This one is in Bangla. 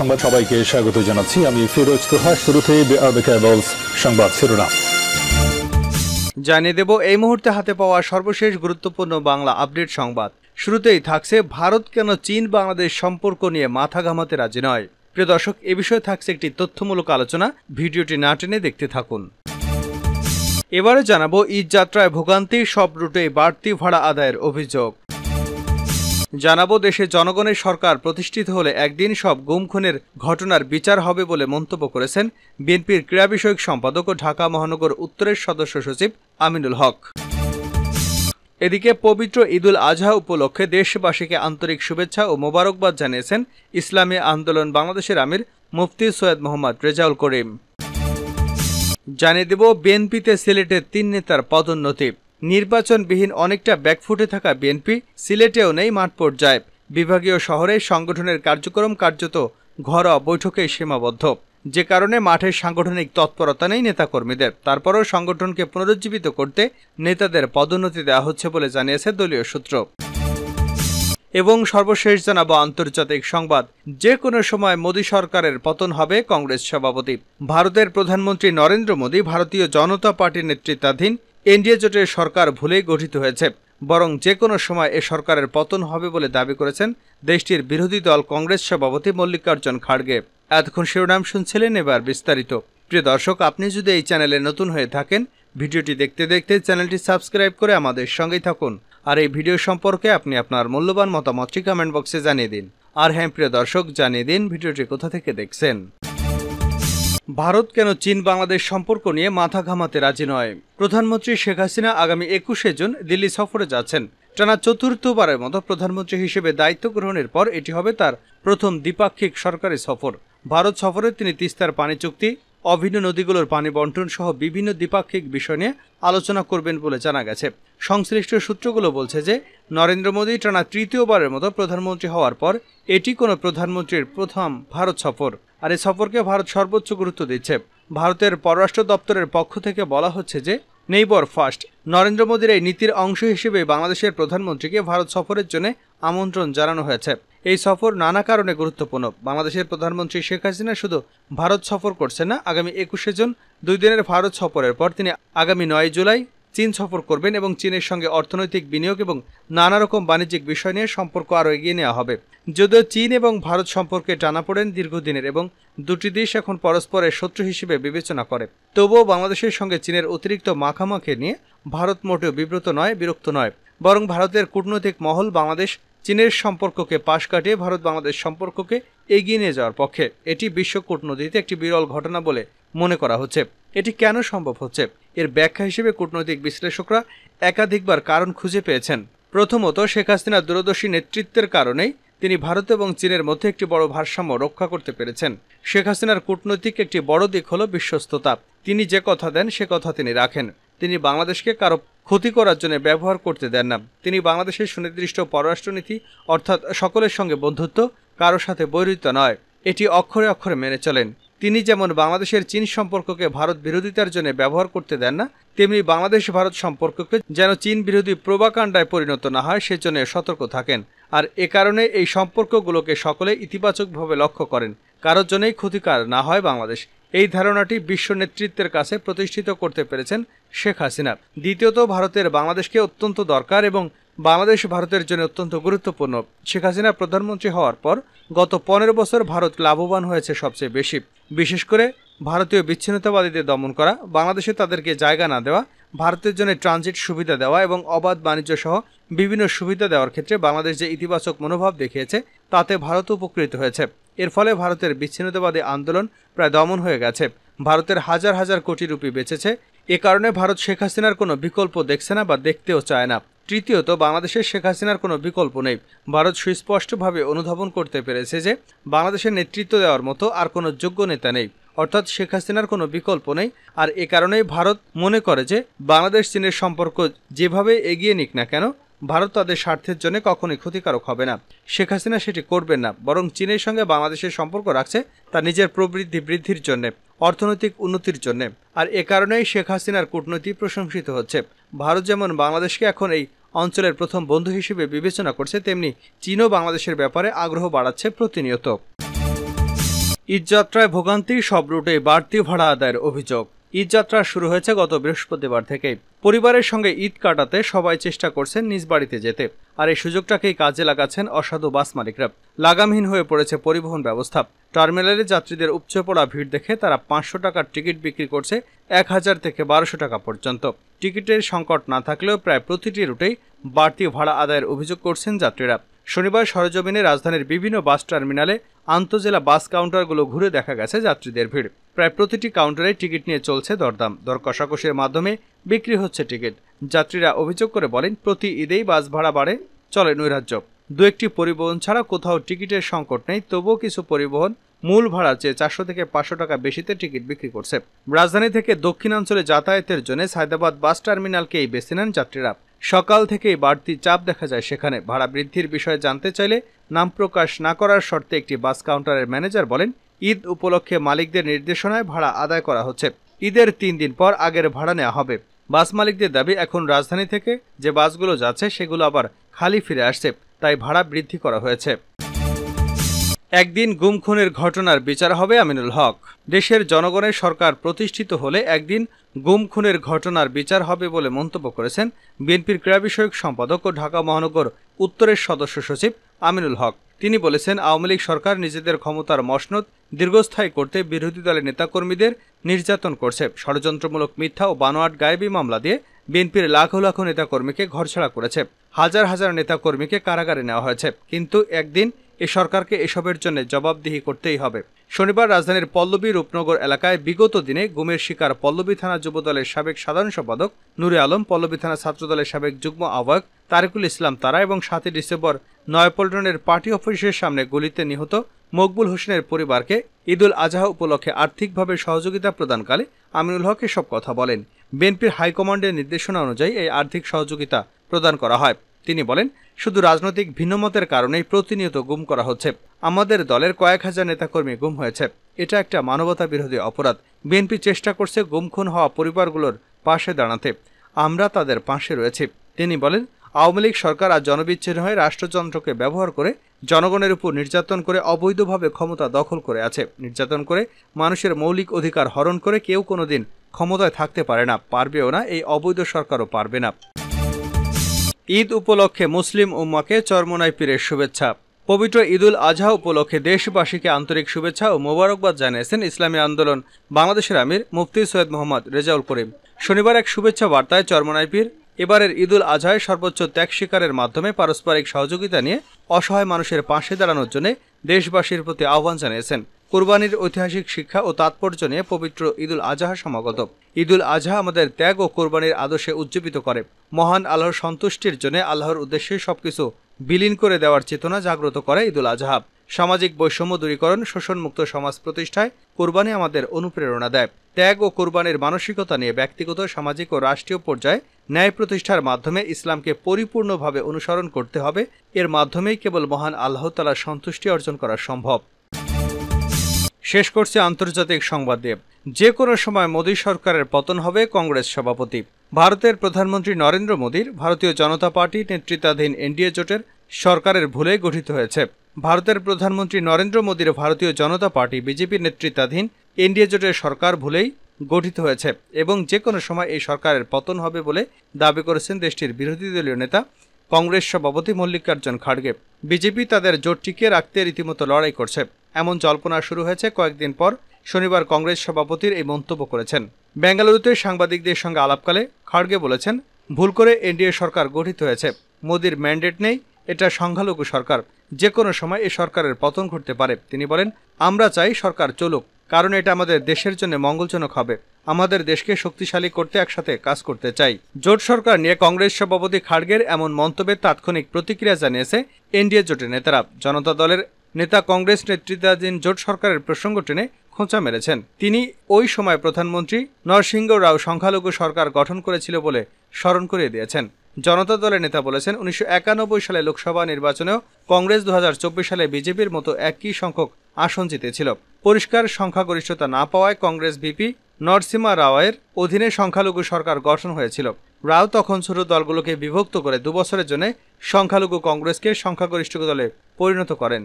সংবাদ সবাইকে স্বাগত জানাচ্ছি আমি ফিরোজ তোহা শুরুতে সংবাদ শিরোনাম জানিয়ে দেব এই মুহূর্তে হাতে পাওয়া সর্বশেষ গুরুত্বপূর্ণ বাংলা আপডেট সংবাদ শুরুতেই থাকছে ভারত কেন চীন বাংলাদেশ সম্পর্ক নিয়ে মাথা ঘামাতে রাজি নয় প্রিয় দর্শক এ বিষয়ে থাকছে একটি তথ্যমূলক আলোচনা ভিডিওটি না টেনে দেখতে থাকুন এবারে জানাবো ঈদ যাত্রায় ভোগান্তি সব রুটে বাড়তি ভাড়া আদায়ের অভিযোগ জানাবো দেশে জনগণের সরকার প্রতিষ্ঠিত হলে একদিন সব গুম খুনের ঘটনার বিচার হবে বলে মন্তব্য করেছেন বিএনপির ক্রীড়া বিষয়ক সম্পাদক ও ঢাকা মহানগর উত্তরের সদস্য সচিব আমিনুল হক এদিকে পবিত্র ঈদুল আজহা উপলক্ষে দেশবাসীকে আন্তরিক শুভেচ্ছা ও মোবারকবাদ জানিয়েছেন ইসলামী আন্দোলন বাংলাদেশের আমির মুফতি সৈয়দ মোহাম্মদ রেজাউল করিম জানিয়ে দেব বিএনপিতে সিলেটের তিন নেতার পদোন্নতি নির্বাচনবিহীন অনেকটা ব্যাকফুটে থাকা বিএনপি সিলেটেও নেই মাঠ পর্যায়ে বিভাগীয় শহরে সংগঠনের কার্যক্রম কার্যত ঘরোয়া বৈঠকে সীমাবদ্ধ যে কারণে মাঠের সাংগঠনিক তৎপরতা নেই নেতাকর্মীদের তারপরও সংগঠনকে পুনরুজ্জীবিত করতে নেতাদের পদোন্নতি দেওয়া হচ্ছে বলে জানিয়েছে দলীয় সূত্র এবং সর্বশেষ জানাবো আন্তর্জাতিক সংবাদ যে কোনো সময় মোদী সরকারের পতন হবে কংগ্রেস সভাপতি ভারতের প্রধানমন্ত্রী নরেন্দ্র মোদী ভারতীয় জনতা পার্টির নেতৃত্বাধীন এনডিএ জোটের সরকার ভুলেই গঠিত হয়েছে বরং যে কোনো সময় এ সরকারের পতন হবে বলে দাবি করেছেন দেশটির বিরোধী দল কংগ্রেস সভাপতি মল্লিকার্জুন খাড়গে এতক্ষণ শিরোনাম শুনছিলেন এবার বিস্তারিত প্রিয় দর্শক আপনি যদি এই চ্যানেলে নতুন হয়ে থাকেন ভিডিওটি দেখতে দেখতে চ্যানেলটি সাবস্ক্রাইব করে আমাদের সঙ্গেই থাকুন আর এই ভিডিও সম্পর্কে আপনি আপনার মূল্যবান মতামতটি কমেন্ট বক্সে জানিয়ে দিন আর হ্যাঁ প্রিয় দর্শক জানিয়ে দিন ভিডিওটি কোথা থেকে দেখছেন ভারত কেন চীন বাংলাদেশ সম্পর্ক নিয়ে মাথা ঘামাতে রাজি নয় প্রধানমন্ত্রী শেখ হাসিনা আগামী একুশে জুন দিল্লি সফরে যাচ্ছেন টানা চতুর্থবারের মতো প্রধানমন্ত্রী হিসেবে দায়িত্ব গ্রহণের পর এটি হবে তার প্রথম দ্বিপাক্ষিক সরকারি সফর ভারত সফরে তিনি তিস্তার পানি চুক্তি অভিন্ন নদীগুলোর পানি বন্টন সহ বিভিন্ন দ্বিপাক্ষিক বিষয় নিয়ে আলোচনা করবেন বলে জানা গেছে সংশ্লিষ্ট সূত্রগুলো বলছে যে নরেন্দ্র মোদী টানা তৃতীয়বারের মতো প্রধানমন্ত্রী হওয়ার পর এটি কোনো প্রধানমন্ত্রীর প্রথম ভারত সফর আর এ সফরকে ভারত সর্বোচ্চ গুরুত্ব দিচ্ছে ভারতের পররাষ্ট্র দপ্তরের পক্ষ থেকে বলা হচ্ছে যে নেইবর ফার্স্ট নরেন্দ্র মোদীর এই নীতির অংশ হিসেবে বাংলাদেশের প্রধানমন্ত্রীকে ভারত সফরের জন্য আমন্ত্রণ জানানো হয়েছে এই সফর নানা কারণে গুরুত্বপূর্ণ বাংলাদেশের প্রধানমন্ত্রী শেখ হাসিনা শুধু ভারত সফর করছেন না আগামী একুশে জুন দুই দিনের ভারত সফরের পর তিনি আগামী নয় জুলাই চীন সফর করবেন এবং চীনের সঙ্গে অর্থনৈতিক বিনিয়োগ এবং নানা রকম বাণিজ্যিক বিষয় নিয়ে সম্পর্ক আরও এগিয়ে নেওয়া হবে যদিও চীন এবং ভারত সম্পর্কে পড়েন দীর্ঘদিনের এবং দুটি দেশ এখন পরস্পরের শত্রু হিসেবে বিবেচনা করে তবুও বাংলাদেশের সঙ্গে চীনের অতিরিক্ত মাখামাখি নিয়ে ভারত মোটেও বিব্রত নয় বিরক্ত নয় বরং ভারতের কূটনৈতিক মহল বাংলাদেশ চীনের সম্পর্ককে পাশ কাটিয়ে ভারত বাংলাদেশ সম্পর্ককে এগিয়ে নিয়ে যাওয়ার পক্ষে এটি বিশ্ব কূটনীতিতে একটি বিরল ঘটনা বলে মনে করা হচ্ছে এটি কেন সম্ভব হচ্ছে এর ব্যাখ্যা হিসেবে কূটনৈতিক বিশ্লেষকরা একাধিকবার কারণ খুঁজে পেয়েছেন প্রথমত শেখ হাসিনার দূরদর্শী নেতৃত্বের কারণেই তিনি ভারত এবং চীনের মধ্যে একটি বড় ভারসাম্য রক্ষা করতে পেরেছেন শেখ হাসিনার কূটনৈতিক একটি বড় দিক হল বিশ্বস্ততা তিনি যে কথা দেন সে কথা তিনি রাখেন তিনি বাংলাদেশকে কারো ক্ষতি করার জন্য ব্যবহার করতে দেন না তিনি বাংলাদেশের সুনির্দিষ্ট পররাষ্ট্রনীতি অর্থাৎ সকলের সঙ্গে বন্ধুত্ব কারো সাথে বৈরিত নয় এটি অক্ষরে অক্ষরে মেনে চলেন তিনি যেমন বাংলাদেশের চীন সম্পর্ককে ভারত বিরোধিতার জন্য ব্যবহার করতে দেন না তেমনি বাংলাদেশ ভারত সম্পর্ককে যেন চীন বিরোধী প্রবাকাণ্ডায় পরিণত না হয় সেজন্য সতর্ক থাকেন আর এ কারণে এই সম্পর্কগুলোকে সকলে ইতিবাচকভাবে লক্ষ্য করেন কারোর জন্যই ক্ষতিকার না হয় বাংলাদেশ এই ধারণাটি বিশ্ব নেতৃত্বের কাছে প্রতিষ্ঠিত করতে পেরেছেন শেখ হাসিনা দ্বিতীয়ত ভারতের বাংলাদেশকে অত্যন্ত দরকার এবং বাংলাদেশ ভারতের জন্য অত্যন্ত গুরুত্বপূর্ণ শেখ হাসিনা প্রধানমন্ত্রী হওয়ার পর গত পনেরো বছর ভারত লাভবান হয়েছে সবচেয়ে বেশি বিশেষ করে ভারতীয় বিচ্ছিন্নতাবাদীদের দমন করা বাংলাদেশে তাদেরকে জায়গা না দেওয়া ভারতের জন্য ট্রানজিট সুবিধা দেওয়া এবং অবাধ বাণিজ্য সহ বিভিন্ন সুবিধা দেওয়ার ক্ষেত্রে বাংলাদেশ যে ইতিবাচক মনোভাব দেখিয়েছে তাতে ভারত উপকৃত হয়েছে এর ফলে ভারতের বিচ্ছিন্নতাবাদী আন্দোলন প্রায় দমন হয়ে গেছে ভারতের হাজার হাজার কোটি রুপি বেঁচেছে এ কারণে ভারত শেখ হাসিনার কোনো বিকল্প দেখছে না বা দেখতেও চায় না তৃতীয়ত বাংলাদেশের শেখ হাসিনার কোনো বিকল্প নেই ভারত সুস্পষ্টভাবে অনুধাবন করতে পেরেছে যে বাংলাদেশের নেতৃত্ব দেওয়ার মতো আর কোনো যোগ্য নেতা নেই অর্থাৎ শেখ হাসিনার কোনো বিকল্প নেই আর এ কারণেই ভারত মনে করে যে বাংলাদেশ চীনের সম্পর্ক যেভাবে এগিয়ে নিক না কেন ভারত তাদের স্বার্থের জন্য কখনোই ক্ষতিকারক হবে না শেখ হাসিনা সেটি করবেন না বরং চীনের সঙ্গে বাংলাদেশের সম্পর্ক রাখছে তার নিজের প্রবৃদ্ধি বৃদ্ধির জন্য অর্থনৈতিক উন্নতির জন্য আর এ কারণেই শেখ হাসিনার কূটনীতি প্রশংসিত হচ্ছে ভারত যেমন বাংলাদেশকে এখন এই অঞ্চলের প্রথম বন্ধু হিসেবে বিবেচনা করছে তেমনি চীনও বাংলাদেশের ব্যাপারে আগ্রহ বাড়াচ্ছে প্রতিনিয়ত ঈদযাত্রায় ভোগান্তি সব রুটে বাড়তি ভাড়া আদায়ের অভিযোগ ঈদযাত্রা শুরু হয়েছে গত বৃহস্পতিবার থেকে পরিবারের সঙ্গে ঈদ কাটাতে সবাই চেষ্টা করছেন নিজ বাড়িতে যেতে আর এই সুযোগটাকেই কাজে লাগাচ্ছেন অসাধু বাস মালিকরা লাগামহীন হয়ে পড়েছে পরিবহন ব্যবস্থা টার্মিনালে যাত্রীদের উপচে পড়া ভিড় দেখে তারা পাঁচশো টাকার টিকিট বিক্রি করছে এক হাজার থেকে বারোশো টাকা পর্যন্ত টিকিটের সংকট না থাকলেও প্রায় প্রতিটি রুটেই বাড়তি ভাড়া আদায়ের অভিযোগ করছেন যাত্রীরা শনিবার সরজমিনে রাজধানীর বিভিন্ন বাস টার্মিনালে আন্তজেলা বাস কাউন্টারগুলো ঘুরে দেখা গেছে যাত্রীদের ভিড় প্রায় প্রতিটি কাউন্টারে টিকিট নিয়ে চলছে দরদাম দর কষাকষির মাধ্যমে বিক্রি হচ্ছে টিকিট যাত্রীরা অভিযোগ করে বলেন প্রতি ঈদেই বাস ভাড়া বাড়ে চলে নৈরাজ্য দু একটি পরিবহন ছাড়া কোথাও টিকিটের সংকট নেই তবুও কিছু পরিবহন মূল ভাড়া চেয়ে চারশো থেকে পাঁচশো টাকা বেশিতে টিকিট বিক্রি করছে রাজধানী থেকে দক্ষিণাঞ্চলে যাতায়াতের জন্য হায়দ্রাবাদ বাস টার্মিনালকেই বেছে নেন যাত্রীরা সকাল থেকেই বাড়তি চাপ দেখা যায় সেখানে ভাড়া বৃদ্ধির বিষয়ে জানতে চাইলে নাম প্রকাশ না করার শর্তে একটি বাস কাউন্টারের ম্যানেজার বলেন ঈদ উপলক্ষে মালিকদের নির্দেশনায় ভাড়া আদায় করা হচ্ছে ঈদের তিন দিন পর আগের ভাড়া নেওয়া হবে বাস মালিকদের দাবি এখন রাজধানী থেকে যে বাসগুলো যাচ্ছে সেগুলো আবার খালি ফিরে আসছে তাই ভাড়া বৃদ্ধি করা হয়েছে একদিন গুম খুনের ঘটনার বিচার হবে আমিনুল হক দেশের জনগণের সরকার প্রতিষ্ঠিত হলে একদিন গুম খুনের ঘটনার বিচার হবে বলে মন্তব্য করেছেন বিএনপির ক্রীড়া বিষয়ক সম্পাদক ও ঢাকা মহানগর উত্তরের সদস্য সচিব আমিনুল হক তিনি বলেছেন আওয়ামী লীগ সরকার নিজেদের ক্ষমতার মসনদ দীর্ঘস্থায়ী করতে বিরোধী দলের নেতাকর্মীদের নির্যাতন করছে ষড়যন্ত্রমূলক মিথ্যা ও বানোয়াট গায়েবি মামলা দিয়ে বিএনপির লাখো লাখো নেতাকর্মীকে ঘরছাড়া করেছে হাজার হাজার নেতাকর্মীকে কারাগারে নেওয়া হয়েছে কিন্তু একদিন এ সরকারকে এসবের জন্য জবাবদিহি করতেই হবে শনিবার রাজধানীর পল্লবী রূপনগর এলাকায় বিগত দিনে গুমের শিকার পল্লবী থানা যুবদলের সাবেক সাধারণ সম্পাদক নুরে আলম পল্লবী থানা ছাত্রদলের সাবেক যুগ্ম আহ্বায়ক তারেকুল ইসলাম তারা এবং সাতই ডিসেম্বর নয়পল্টনের পার্টি অফিসের সামনে গুলিতে নিহত মকবুল হোসেনের পরিবারকে ঈদুল আজহা উপলক্ষে আর্থিকভাবে সহযোগিতা প্রদানকালে আমিনুল হক এসব কথা বলেন বিএনপির হাইকমান্ডের নির্দেশনা অনুযায়ী এই আর্থিক সহযোগিতা প্রদান করা হয় তিনি বলেন শুধু রাজনৈতিক ভিন্নমতের কারণেই প্রতিনিয়ত গুম করা হচ্ছে আমাদের দলের কয়েক হাজার নেতাকর্মী গুম হয়েছে এটা একটা মানবতা বিরোধী অপরাধ বিএনপি চেষ্টা করছে গুম খুন হওয়া পরিবারগুলোর পাশে দাঁড়াতে আমরা তাদের পাশে রয়েছি তিনি বলেন আওয়ামী লীগ সরকার আর জনবিচ্ছিন্ন হয়ে রাষ্ট্রযন্ত্রকে ব্যবহার করে জনগণের উপর নির্যাতন করে অবৈধভাবে ক্ষমতা দখল করে আছে নির্যাতন করে মানুষের মৌলিক অধিকার হরণ করে কেউ কোনোদিন ক্ষমতায় থাকতে পারে না পারবেও না এই অবৈধ সরকারও পারবে না ঈদ উপলক্ষে মুসলিম উম্মাকে চরমোনাই পীরের শুভেচ্ছা পবিত্র ঈদুল আজহা উপলক্ষে দেশবাসীকে আন্তরিক শুভেচ্ছা ও মোবারকবাদ জানিয়েছেন ইসলামী আন্দোলন বাংলাদেশের আমির মুফতি সৈয়দ মোহাম্মদ রেজাউল করিম শনিবার এক শুভেচ্ছা বার্তায় চরমোনাই পীর এবারের ঈদুল আজহায় সর্বোচ্চ ত্যাগ শিকারের মাধ্যমে পারস্পরিক সহযোগিতা নিয়ে অসহায় মানুষের পাশে দাঁড়ানোর জন্য দেশবাসীর প্রতি আহ্বান জানিয়েছেন কোরবানির ঐতিহাসিক শিক্ষা ও তাৎপর্য নিয়ে পবিত্র ঈদুল আজহা সমাগত ঈদুল আজহা আমাদের ত্যাগ ও কোরবানির আদর্শে উজ্জীবিত করে মহান আল্লাহর সন্তুষ্টির জন্য আল্লাহর উদ্দেশ্যে সবকিছু বিলীন করে দেওয়ার চেতনা জাগ্রত করে ঈদুল আজহা সামাজিক বৈষম্য দূরীকরণ শোষণমুক্ত সমাজ প্রতিষ্ঠায় কোরবানি আমাদের অনুপ্রেরণা দেয় ত্যাগ ও কোরবানির মানসিকতা নিয়ে ব্যক্তিগত সামাজিক ও রাষ্ট্রীয় পর্যায়ে ন্যায় প্রতিষ্ঠার মাধ্যমে ইসলামকে পরিপূর্ণভাবে অনুসরণ করতে হবে এর মাধ্যমেই কেবল মহান আল্লাহ তালার সন্তুষ্টি অর্জন করা সম্ভব শেষ করছে আন্তর্জাতিক সংবাদ দিয়ে যে কোনো সময় মোদী সরকারের পতন হবে কংগ্রেস সভাপতি ভারতের প্রধানমন্ত্রী নরেন্দ্র মোদীর ভারতীয় জনতা পার্টি নেতৃত্বাধীন এনডিএ জোটের সরকারের ভুলে গঠিত হয়েছে ভারতের প্রধানমন্ত্রী নরেন্দ্র মোদীর ভারতীয় জনতা পার্টি বিজেপি নেতৃত্বাধীন এনডিএ জোটের সরকার ভুলেই গঠিত হয়েছে এবং যে কোনো সময় এই সরকারের পতন হবে বলে দাবি করেছেন দেশটির বিরোধী দলীয় নেতা কংগ্রেস সভাপতি মল্লিকার্জুন খাড়গে বিজেপি তাদের জোট টিকিয়ে রাখতে রীতিমতো লড়াই করছে এমন জল্পনা শুরু হয়েছে কয়েকদিন পর শনিবার কংগ্রেস সভাপতির এই মন্তব্য করেছেন বেঙ্গালুরুতে সাংবাদিকদের সঙ্গে আলাপকালে খাড়গে বলেছেন ভুল করে এনডিএ সরকার গঠিত হয়েছে মোদির ম্যান্ডেট নেই এটা সংখ্যালঘু সরকার যে কোনো সময় এ সরকারের পতন ঘটতে পারে তিনি বলেন আমরা চাই সরকার চলুক কারণ এটা আমাদের দেশের জন্য মঙ্গলজনক হবে আমাদের দেশকে শক্তিশালী করতে একসাথে কাজ করতে চাই জোট সরকার নিয়ে কংগ্রেস সভাপতি খাড়গের এমন মন্তব্যে তাৎক্ষণিক প্রতিক্রিয়া জানিয়েছে এনডিএ জোটের নেতারা জনতা দলের নেতা কংগ্রেস নেতৃত্বাধীন জোট সরকারের প্রসঙ্গ টেনে খোঁচা মেরেছেন তিনি ওই সময় প্রধানমন্ত্রী নরসিংহ রাও সংখ্যালঘু সরকার গঠন করেছিল বলে স্মরণ করিয়ে দিয়েছেন জনতা দলের নেতা বলেছেন উনিশশো সালে লোকসভা নির্বাচনেও কংগ্রেস দু সালে বিজেপির মতো একই সংখ্যক আসন জিতেছিল পরিষ্কার সংখ্যাগরিষ্ঠতা না পাওয়ায় কংগ্রেস ভিপি নরসিমা রাওয়ের অধীনে সংখ্যালঘু সরকার গঠন হয়েছিল রাও তখন ছোট দলগুলোকে বিভক্ত করে দুবছরের জন্য সংখ্যালঘু কংগ্রেসকে সংখ্যাগরিষ্ঠ দলে পরিণত করেন